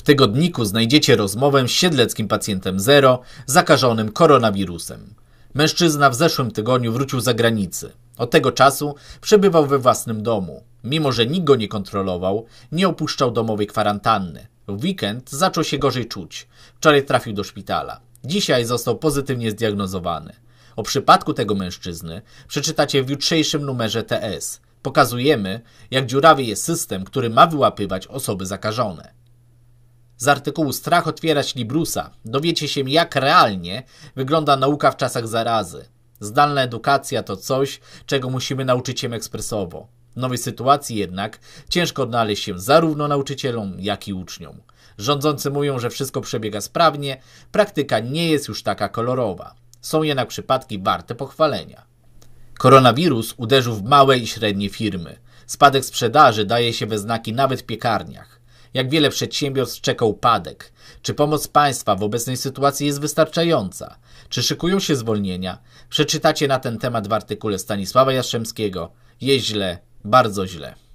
W tygodniku znajdziecie rozmowę z siedleckim pacjentem zero zakażonym koronawirusem. Mężczyzna w zeszłym tygodniu wrócił za granicę. Od tego czasu przebywał we własnym domu. Mimo, że nikt go nie kontrolował, nie opuszczał domowej kwarantanny. W weekend zaczął się gorzej czuć. Wczoraj trafił do szpitala. Dzisiaj został pozytywnie zdiagnozowany. O przypadku tego mężczyzny przeczytacie w jutrzejszym numerze TS. Pokazujemy, jak dziurawy jest system, który ma wyłapywać osoby zakażone z artykułu Strach otwierać Librusa dowiecie się, jak realnie wygląda nauka w czasach zarazy. Zdalna edukacja to coś, czego musimy nauczyć się ekspresowo. W nowej sytuacji jednak ciężko odnaleźć się zarówno nauczycielom, jak i uczniom. Rządzący mówią, że wszystko przebiega sprawnie, praktyka nie jest już taka kolorowa. Są jednak przypadki warte pochwalenia. Koronawirus uderzył w małe i średnie firmy. Spadek sprzedaży daje się we znaki nawet w piekarniach. Jak wiele przedsiębiorstw czeka upadek? Czy pomoc państwa w obecnej sytuacji jest wystarczająca? Czy szykują się zwolnienia? Przeczytacie na ten temat w artykule Stanisława Jastrzębskiego. Jest źle, bardzo źle.